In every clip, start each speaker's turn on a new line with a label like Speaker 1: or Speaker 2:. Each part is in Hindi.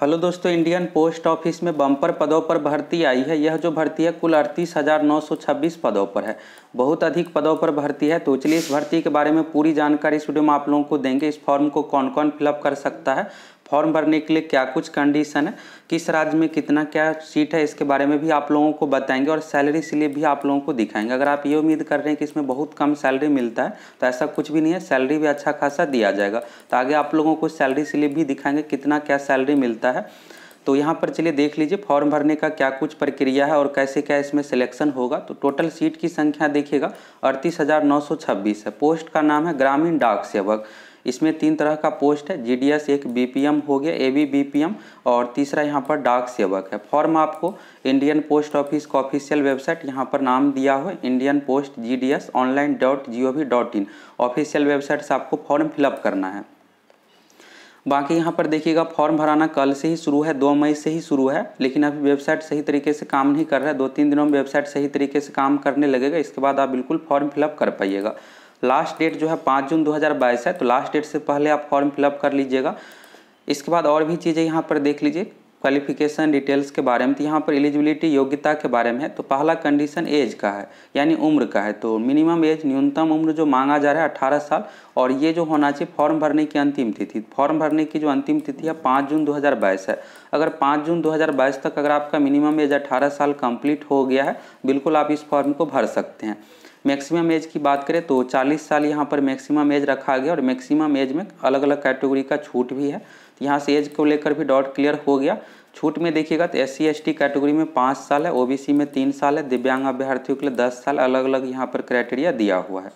Speaker 1: हेलो दोस्तों इंडियन पोस्ट ऑफिस में बम्पर पदों पर भर्ती आई है यह जो भर्ती है कुल अड़तीस हज़ार नौ सौ छब्बीस पदों पर है बहुत अधिक पदों पर भर्ती है तो चलिए इस भर्ती के बारे में पूरी जानकारी इस वीडियो में आप लोगों को देंगे इस फॉर्म को कौन कौन फिलअप कर सकता है फॉर्म भरने के लिए क्या कुछ कंडीशन है किस राज्य में कितना क्या सीट है इसके बारे में भी आप लोगों को बताएंगे और सैलरी स्लिप भी आप लोगों को दिखाएंगे अगर आप ये उम्मीद कर रहे हैं कि इसमें बहुत कम सैलरी मिलता है तो ऐसा कुछ भी नहीं है सैलरी भी अच्छा खासा दिया जाएगा तो आगे आप लोगों को सैलरी स्लिप भी दिखाएंगे कितना क्या सैलरी मिलता है तो यहाँ पर चलिए देख लीजिए फॉर्म भरने का क्या कुछ प्रक्रिया है और कैसे क्या इसमें सिलेक्शन होगा तो टोटल सीट की संख्या देखिएगा अड़तीस है पोस्ट का नाम है ग्रामीण डाक सेवक इसमें तीन तरह का पोस्ट है जी एक बी हो गया ए बी और तीसरा यहाँ पर डाक सेवक है फॉर्म आपको इंडियन पोस्ट ऑफिस का ऑफिशियल वेबसाइट यहाँ पर नाम दिया हो Indian post G D S online dot G O V dot in official website से आपको फॉर्म फिलअप करना है बाकी यहाँ पर देखिएगा फॉर्म भराना कल से ही शुरू है दो मई से ही शुरू है लेकिन अभी वेबसाइट सही तरीके से काम नहीं कर रहा है दो तीन दिनों में वेबसाइट सही तरीके से काम करने लगेगा इसके बाद आप बिल्कुल फॉर्म फिलअप कर पाइएगा लास्ट डेट जो है पाँच जून 2022 है तो लास्ट डेट से पहले आप फॉर्म फिलअप कर लीजिएगा इसके बाद और भी चीज़ें यहाँ पर देख लीजिए क्वालिफिकेशन डिटेल्स के बारे में तो यहाँ पर एलिजिबिलिटी योग्यता के बारे में है तो पहला कंडीशन एज का है यानी उम्र का है तो मिनिमम एज न्यूनतम उम्र जो मांगा जा रहा है अट्ठारह साल और ये जो होना चाहिए फॉर्म भरने की अंतिम तिथि फॉर्म भरने की जो अंतिम तिथि है पाँच जून 2022 है अगर पाँच जून 2022 तक अगर आपका मिनिमम एज अट्ठारह साल कंप्लीट हो गया है बिल्कुल आप इस फॉर्म को भर सकते हैं मैक्सिमम एज की बात करें तो 40 साल यहाँ पर मैक्सिमम एज रखा गया और मैक्सिमम एज में अलग अलग कैटेगरी का छूट भी है तो यहाँ से एज को लेकर भी डॉट क्लियर हो गया छूट में देखिएगा तो एस सी कैटेगरी में पाँच साल है ओबीसी में तीन साल है दिव्यांग अभ्यर्थियों के लिए दस साल अलग अलग यहाँ पर क्राइटेरिया दिया हुआ है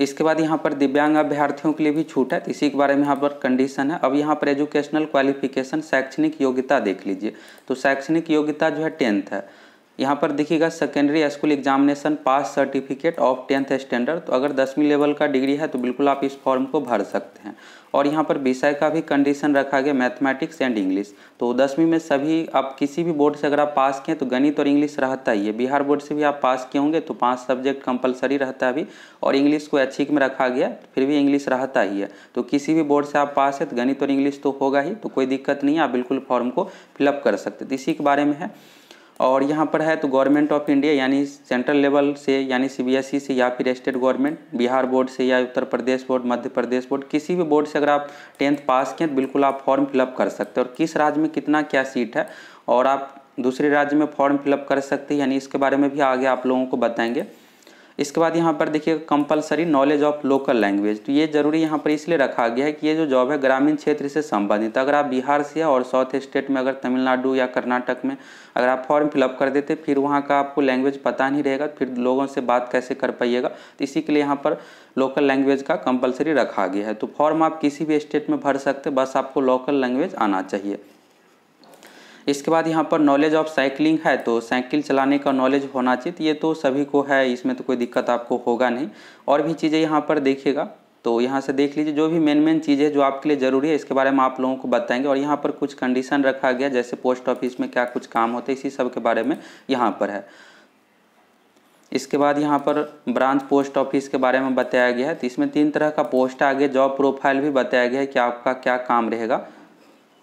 Speaker 1: इसके बाद यहाँ पर दिव्यांग अभ्यर्थियों के लिए भी छूट है तो इसी के बारे में यहाँ पर कंडीशन है अब यहाँ पर एजुकेशनल क्वालिफिकेशन शैक्षणिक योग्यता देख लीजिए तो शैक्षणिक योग्यता जो है टेंथ है यहाँ पर देखिएगा secondary school examination pass certificate of tenth standard तो अगर दसवीं लेवल का डिग्री है तो बिल्कुल आप इस फॉर्म को भर सकते हैं और यहाँ पर विषय का भी कंडीशन रखा गया मैथमेटिक्स एंड इंग्लिश तो दसवीं में सभी आप किसी भी बोर्ड से अगर आप पास किए तो गणित और इंग्लिश रहता ही है बिहार बोर्ड से भी आप पास किए होंगे तो पाँच सब्जेक्ट कंपलसरी रहता है अभी और इंग्लिश को अच्छी में रखा गया फिर भी इंग्लिश रहता ही है तो किसी भी बोर्ड से आप पास है तो गणित और इंग्लिश तो होगा ही तो कोई दिक्कत नहीं है आप बिल्कुल फॉर्म को फिलअप कर सकते तो इसी के बारे में है और यहाँ पर है तो गवर्नमेंट ऑफ इंडिया यानी सेंट्रल लेवल से यानी सीबीएसई से या फिर स्टेट गवर्नमेंट बिहार बोर्ड से या उत्तर प्रदेश बोर्ड मध्य प्रदेश बोर्ड किसी भी बोर्ड से अगर आप टेंथ पास किए तो बिल्कुल आप फॉर्म फिलअप कर सकते हैं और किस राज्य में कितना क्या सीट है और आप दूसरे राज्य में फॉर्म फिलअप कर सकते हैं यानी इसके बारे में भी आगे आप लोगों को बताएंगे इसके बाद यहाँ पर देखिए compulsory knowledge of local language तो ये जरूरी यहाँ पर इसलिए रखा गया है कि ये जो जॉब है ग्रामीण क्षेत्र से संबंधित अगर आप बिहार से और साउथ स्टेट में अगर तमिलनाडु या कर्नाटक में अगर आप फॉर्म फिलअप कर देते फिर वहाँ का आपको लैंग्वेज पता नहीं रहेगा फिर लोगों से बात कैसे कर पाइएगा तो इसी के लिए यहाँ पर लोकल लैंग्वेज का कंपलसरी रखा गया है तो फॉर्म आप किसी भी स्टेट में भर सकते बस आपको लोकल लैंग्वेज आना चाहिए इसके बाद यहाँ पर नॉलेज ऑफ साइकिलिंग है तो साइकिल चलाने का नॉलेज होना चाहिए तो ये तो सभी को है इसमें तो कोई दिक्कत आपको होगा नहीं और भी चीज़ें यहाँ पर देखिएगा तो यहाँ से देख लीजिए जो भी मेन मेन चीज़ें जो आपके लिए ज़रूरी है इसके बारे में आप लोगों को बताएंगे और यहाँ पर कुछ कंडीशन रखा गया जैसे पोस्ट ऑफिस में क्या कुछ काम होते हैं इसी सब के बारे में यहाँ पर है इसके बाद यहाँ पर ब्रांच पोस्ट ऑफिस के बारे में बताया गया है तो इसमें तीन तरह का पोस्ट आ गया जॉब प्रोफाइल भी बताया गया है कि आपका क्या काम रहेगा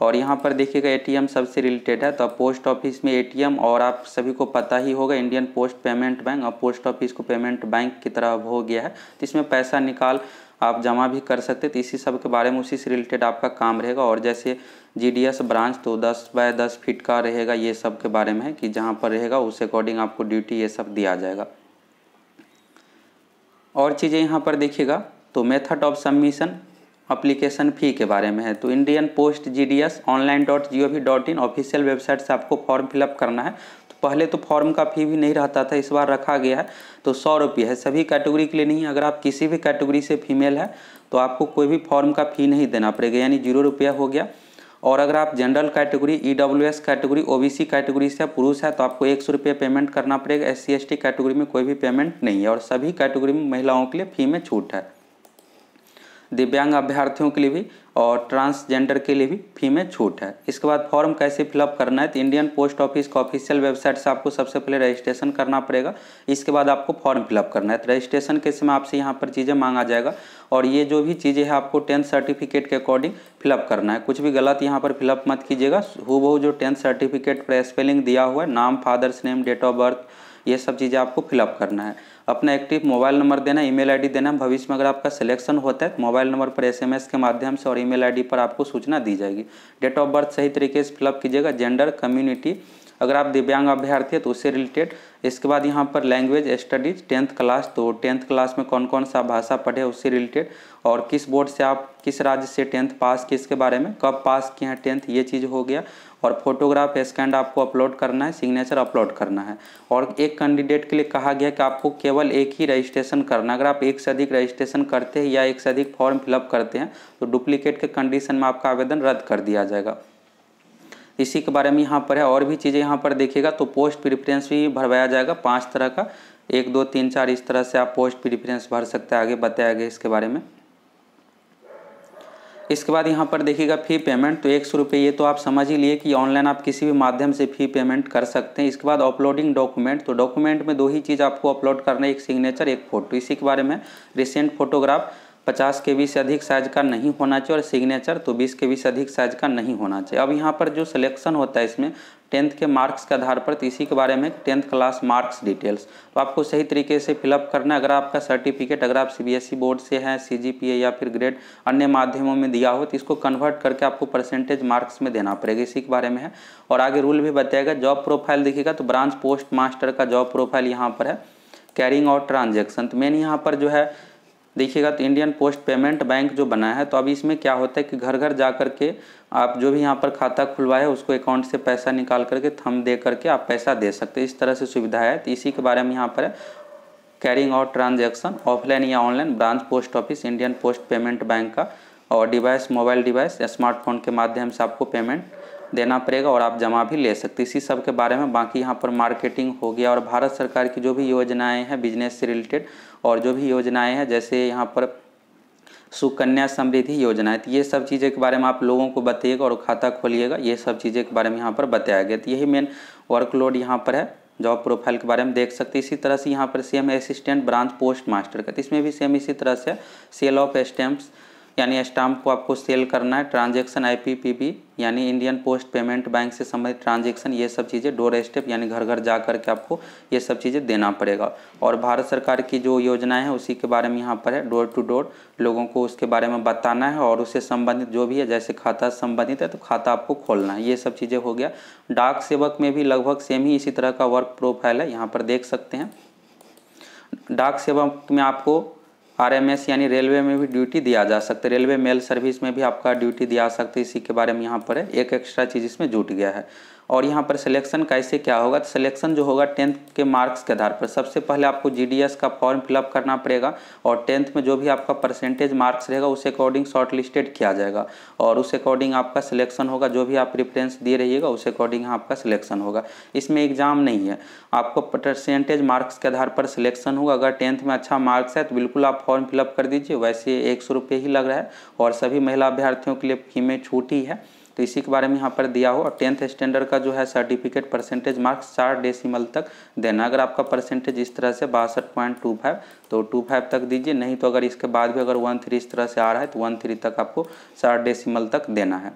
Speaker 1: और यहाँ पर देखिएगा एटीएम सबसे रिलेटेड है तो पोस्ट ऑफिस में एटीएम और आप सभी को पता ही होगा इंडियन पोस्ट पेमेंट बैंक और पोस्ट ऑफिस को पेमेंट बैंक की तरह हो गया है तो इसमें पैसा निकाल आप जमा भी कर सकते तो इसी सब के बारे में उसी से रिलेटेड आपका काम रहेगा और जैसे जीडीएस ब्रांच तो 10 बाय 10 फीट का रहेगा ये सब के बारे में है कि जहाँ पर रहेगा उस अकॉर्डिंग आपको ड्यूटी ये सब दिया जाएगा और चीज़ें यहाँ पर देखिएगा तो method of submission application fee के बारे में है तो Indian post G D S online dot G O V dot in official website से आपको फॉर्म फिलअप करना है तो पहले तो फॉर्म का फ़ी भी नहीं रहता था इस बार रखा गया है तो सौ रुपये है सभी कैटेगरी के लिए नहीं अगर आप किसी भी कैटेगरी से फीमेल है तो आपको कोई भी फॉर्म का फ़ी नहीं देना पड़ेगा यानी जीरो रुपया हो गया और अगर आप general category E W S category O B C category से पुरुष है तो आपको एक सौ रुपये पेमेंट करना पड़ेगा S C S T category में कोई भी पेमेंट नहीं है और सभी कैटेगरी में महिलाओं के लिए फ़ी में छूट है दिव्यांग अभ्यर्थियों के लिए भी और ट्रांसजेंडर के लिए भी फी में छूट है इसके बाद फॉर्म कैसे फिलअप करना है तो इंडियन पोस्ट ऑफिस का ऑफिशियल वेबसाइट से आपको सबसे पहले रजिस्ट्रेशन करना पड़ेगा इसके बाद आपको फॉर्म फिलअप करना है तो रजिस्ट्रेशन के समय आपसे यहाँ पर चीज़ें मांगा जाएगा और ये जो भी चीज़ें हैं आपको टेंथ सर्टिफिकेट के अकॉर्डिंग फिलअप करना है कुछ भी गलत यहाँ पर फिलअप मत कीजिएगा हु जो टेंथ सर्टिफिकेट पर स्पेलिंग दिया हुआ है नाम father's name date of birth ये सब चीज़ें आपको फिलअप करना है अपना एक्टिव मोबाइल नंबर देना ईमेल आईडी देना भविष्य में अगर आपका सिलेक्शन होता है मोबाइल नंबर पर एसएमएस के माध्यम से और ईमेल आईडी पर आपको सूचना दी जाएगी डेट ऑफ बर्थ सही तरीके से फिलअप कीजिएगा जेंडर कम्युनिटी अगर आप दिव्यांग अभ्यर्थी है तो उससे रिलेटेड इसके बाद यहाँ पर लैंग्वेज स्टडीज टेंथ क्लास तो टेंथ क्लास में कौन कौन सा भाषा पढ़े उससे रिलेटेड और किस बोर्ड से आप किस राज्य से टेंथ पास किए इसके बारे में कब पास किए हैं टेंथ ये चीज़ हो गया और फोटोग्राफ स्कैंड आपको अपलोड करना है सिग्नेचर अपलोड करना है और एक कैंडिडेट के लिए कहा गया कि आपको केवल एक ही रजिस्ट्रेशन करना अगर आप एक से अधिक रजिस्ट्रेशन करते हैं या एक से अधिक फॉर्म फिलअप करते हैं तो डुप्लीकेट के कंडीशन में आपका आवेदन रद्द कर दिया जाएगा इसी के बारे में यहाँ पर है और भी चीज़ें यहाँ पर देखिएगा तो पोस्ट प्रिफ्रेंस भी भरवाया जाएगा पाँच तरह का एक दो तीन चार इस तरह से आप पोस्ट प्रिफ्रेंस भर सकते हैं आगे बताया गया इसके बारे में इसके बाद यहाँ पर देखिएगा फ़ी पेमेंट तो एक सौ रुपये ये तो आप समझ ही लिए कि ऑनलाइन आप किसी भी माध्यम से फ़ी पेमेंट कर सकते हैं इसके बाद अपलोडिंग डॉक्यूमेंट तो डॉक्यूमेंट में दो ही चीज़ आपको अपलोड करना है एक सिग्नेचर एक फ़ोटो इसी के बारे में रिसेंट फोटोग्राफ पचास के से अधिक साइज का नहीं होना चाहिए और सिग्नेचर तो बीस के से अधिक साइज का नहीं होना चाहिए अब यहाँ पर जो सिलेक्शन होता है इसमें टेंथ के मार्क्स के आधार पर तो इसी के बारे में टेंथ क्लास मार्क्स डिटेल्स तो आपको सही तरीके से फिलअप करना है अगर आपका सर्टिफिकेट अगर आप सीबीएसई बोर्ड e से हैं सीजीपीए या फिर ग्रेड अन्य माध्यमों में दिया हो तो इसको कन्वर्ट करके आपको परसेंटेज मार्क्स में देना पड़ेगा इसी के बारे में है और आगे रूल भी बताएगा जॉब प्रोफाइल देखिएगा तो ब्रांच पोस्ट मास्टर का जॉब प्रोफाइल यहाँ पर है कैरिंग और ट्रांजेक्शन तो मेन यहाँ पर जो है देखिएगा तो इंडियन पोस्ट पेमेंट बैंक जो बना है तो अब इसमें क्या होता है कि घर घर जा करके आप जो भी यहाँ पर खाता खुलवाए उसको अकाउंट से पैसा निकाल करके थम दे करके आप पैसा दे सकते हैं इस तरह से सुविधा है तो इसी के बारे में यहाँ पर है कैरिंग आउट ट्रांजेक्शन ऑफलाइन या online branch post office Indian post payment bank का और डिवाइस मोबाइल डिवाइस स्मार्टफोन के माध्यम से आपको पेमेंट देना पड़ेगा और आप जमा भी ले सकते इसी सब के बारे में बाकी यहाँ पर मार्केटिंग हो गया और भारत सरकार की जो भी योजनाएं हैं बिजनेस से रिलेटेड और जो भी योजनाएं हैं जैसे यहाँ पर सुकन्या समृद्धि योजना है तो ये सब चीज़ें के बारे में आप लोगों को बताइएगा और खाता खोलिएगा ये सब चीज़ें के बारे में यहाँ पर बताया गया तो यही मेन वर्कलोड यहाँ पर है जॉब प्रोफाइल के बारे में देख सकते हैं इसी तरह से यहाँ पर same assistant branch post master का तो इसमें भी सेम इसी तरह से सेल ऑफ स्टैम्प्स यानी स्टाम्प को आपको सेल करना है ट्रांजेक्शन आई यानी इंडियन पोस्ट पेमेंट बैंक से संबंधित ट्रांजेक्शन ये सब चीज़ें डोर स्टेप यानी घर घर जा कर के आपको ये सब चीज़ें देना पड़ेगा और भारत सरकार की जो योजनाएं हैं उसी के बारे में यहाँ पर है डोर टू डोर लोगों को उसके बारे में बताना है और उससे संबंधित जो भी है जैसे खाता संबंधित है तो खाता आपको खोलना है ये सब चीज़ें हो गया डाक सेवक में भी लगभग सेम ही इसी तरह का वर्क प्रोफाइल है यहाँ पर देख सकते हैं डाक सेवक में आपको आरएमएस यानी रेलवे में भी ड्यूटी दिया जा सकता है रेलवे मेल सर्विस में भी आपका ड्यूटी दिया सकते इसी के बारे में यहाँ पर है एक एक्स्ट्रा चीज़ इसमें जुट गया है और यहाँ पर सिलेक्शन कैसे क्या होगा तो सिलेक्शन जो होगा टेंथ के मार्क्स के आधार पर सबसे पहले आपको जीडीएस का फॉर्म फिलअप करना पड़ेगा और टेंथ में जो भी आपका परसेंटेज मार्क्स रहेगा उस अकॉर्डिंग शॉर्ट लिस्टेड किया जाएगा और उस अकॉर्डिंग आपका सिलेक्शन होगा जो भी आप प्रिफ्रेंस दिए रहिएगा उस अकॉर्डिंग यहाँ आपका सिलेक्शन होगा इसमें एग्जाम नहीं है आपको परसेंटेज मार्क्स के आधार पर सिलेक्शन होगा अगर टेंथ में अच्छा मार्क्स है तो बिल्कुल आप फॉर्म फिलअप कर दीजिए वैसे एक सौ ही लग रहा है और सभी महिला अभ्यर्थियों के लिए फी में छूट ही है तो इसी के बारे में यहाँ पर दिया हो और टेंथ स्टैंडर्ड का जो है सर्टिफिकेट परसेंटेज मार्क्स चार डेसिमल तक देना अगर आपका परसेंटेज इस तरह से बासठ पॉइंट टू फाइव तो टू फाइव तक दीजिए नहीं तो अगर इसके बाद भी अगर वन थ्री इस तरह से आ रहा है तो वन थ्री तक आपको चार डेसिमल तक देना है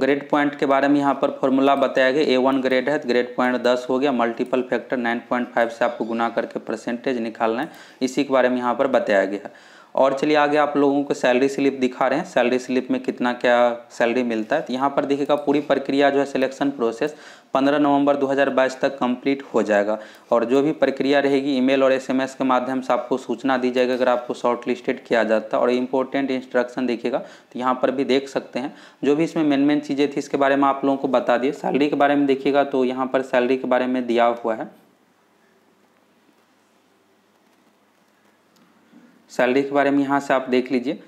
Speaker 1: ग्रेड पॉइंट के बारे में यहाँ पर फॉर्मूला बताया गया ए वन ग्रेड है तो ग्रेड पॉइंट दस हो गया multiple factor nine point five से आपको गुना करके परसेंटेज निकालना है इसी के बारे में यहाँ पर बताया गया है और चलिए आगे आप लोगों को सैलरी स्लिप दिखा रहे हैं सैलरी स्लिप में कितना क्या सैलरी मिलता है तो यहाँ पर देखिएगा पूरी प्रक्रिया जो है सिलेक्शन प्रोसेस 15 नवंबर 2022 तक कंप्लीट हो जाएगा और जो भी प्रक्रिया रहेगी ईमेल और एसएमएस के माध्यम से आपको सूचना दी जाएगी अगर आपको शॉर्ट लिस्टेड किया जाता है और इम्पोर्टेंट इंस्ट्रक्शन देखिएगा तो यहाँ पर भी देख सकते हैं जो भी इसमें मेन मेन चीज़ें थी इसके बारे में आप लोगों को बता दिए सैलरी के बारे में देखिएगा तो यहाँ पर सैलरी के बारे में दिया हुआ है सैलरी के बारे में यहाँ से आप देख लीजिए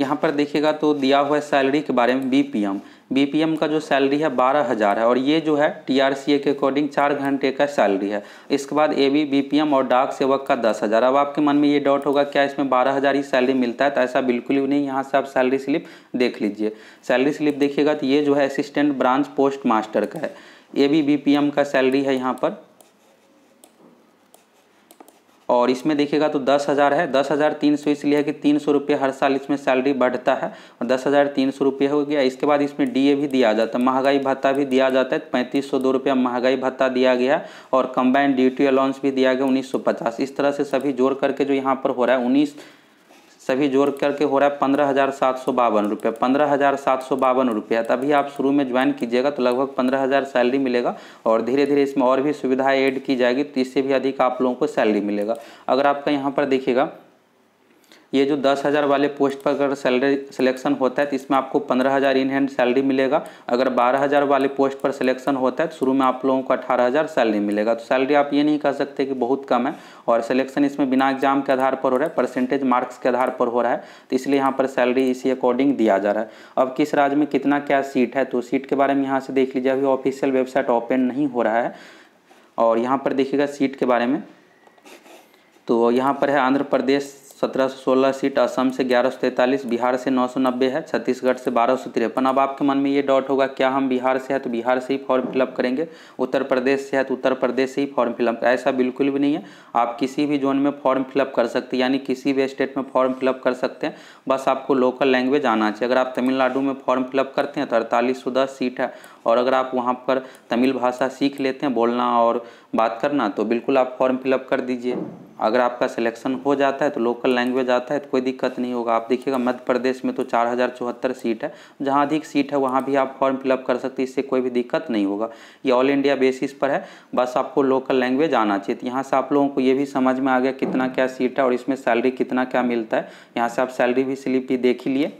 Speaker 1: यहाँ पर देखिएगा तो दिया हुआ है सैलरी के बारे में बीपीएम बीपीएम का जो सैलरी है बारह हज़ार है और ये जो है टीआरसीए के अकॉर्डिंग चार घंटे का सैलरी है इसके बाद ए बी बीपीएम और डाक सेवक का दस हज़ार अब आपके मन में ये डाउट होगा क्या इसमें बारह हज़ार ही सैलरी मिलता है तो ऐसा बिल्कुल भी नहीं यहाँ से आप सैलरी स्लिप देख लीजिए सैलरी स्लिप देखिएगा तो ये जो है असिस्टेंट ब्रांच पोस्ट मास्टर का है A B B P M का सैलरी है यहाँ पर और इसमें देखिएगा तो दस हज़ार है दस हज़ार तीन सौ इसलिए है कि तीन सौ रुपये हर साल इसमें सैलरी बढ़ता है और दस हज़ार तीन सौ रुपये हो गया इसके बाद इसमें डीए भी दिया जाता है महंगाई भत्ता भी दिया जाता है पैंतीस सौ दो रुपया महंगाई भत्ता दिया गया और कंबाइंड ड्यूटी अलाउंस भी दिया गया उन्नीस सौ पचास इस तरह से सभी जोड़ करके जो यहाँ पर हो रहा है उन्नीस सभी जोड़ करके हो रहा है पंद्रह हज़ार सात सौ बावन रुपये पंद्रह हज़ार सात सौ बावन रुपये तभी आप शुरू में ज्वाइन कीजिएगा तो लगभग पंद्रह हज़ार सैलरी मिलेगा और धीरे धीरे इसमें और भी सुविधाएं ऐड की जाएगी तो इससे भी अधिक आप लोगों को सैलरी मिलेगा अगर आपका यहाँ पर देखिएगा ये जो दस हज़ार वाले पोस्ट पर अगर सैलरी सिलेक्शन होता है तो इसमें आपको पंद्रह हज़ार इन हैंड सैलरी मिलेगा अगर बारह हज़ार वाले पोस्ट पर सिलेक्शन होता है तो शुरू में आप लोगों को अठारह हज़ार सैलरी मिलेगा तो सैलरी आप ये नहीं कह सकते कि बहुत कम है और सिलेक्शन इसमें बिना एग्जाम के आधार पर हो रहा है परसेंटेज मार्क्स के आधार पर हो रहा है तो इसलिए यहाँ पर सैलरी इसी अकॉर्डिंग दिया जा रहा है अब किस राज्य में कितना क्या सीट है तो सीट के बारे में यहाँ से देख लीजिए अभी ऑफिशियल वेबसाइट ओपन नहीं हो रहा है और यहाँ पर देखिएगा सीट के बारे में तो यहाँ पर है आंध्र प्रदेश सत्रह सौ सोलह सीट असम से ग्यारह सौ तैंतालीस बिहार से नौ सौ नब्बे है छत्तीसगढ़ से बारह सौ तिरपन अब आपके मन में ये डाउट होगा क्या हम बिहार से है तो बिहार से ही फॉर्म फिलअप करेंगे उत्तर प्रदेश से है तो उत्तर प्रदेश से ही फॉर्म फिलअप ऐसा बिल्कुल भी नहीं है आप किसी भी जोन में फॉर्म फिलअप कर सकते हैं यानी किसी भी स्टेट में फॉर्म फिलअप कर सकते हैं बस आपको लोकल लैंग्वेज आना चाहिए अगर आप तमिलनाडु में फॉर्म फिलअप करते हैं तो अड़तालीस सीट है और अगर आप वहाँ पर तमिल भाषा सीख लेते हैं बोलना और बात करना तो बिल्कुल आप फॉर्म फिलअप कर दीजिए अगर आपका सिलेक्शन हो जाता है तो लोकल लैंग्वेज आता है तो कोई दिक्कत नहीं होगा आप देखिएगा मध्य प्रदेश में तो चार हज़ार चौहत्तर सीट है जहाँ अधिक सीट है वहाँ भी आप फॉर्म फिलअप कर सकते हैं इससे कोई भी दिक्कत नहीं होगा ये ऑल इंडिया बेसिस पर है बस आपको लोकल लैंग्वेज आना चाहिए तो यहाँ से आप लोगों को ये भी समझ में आ गया कितना क्या सीट है और इसमें सैलरी कितना क्या मिलता है यहाँ से आप सैलरी भी स्लिप भी देख ही लिए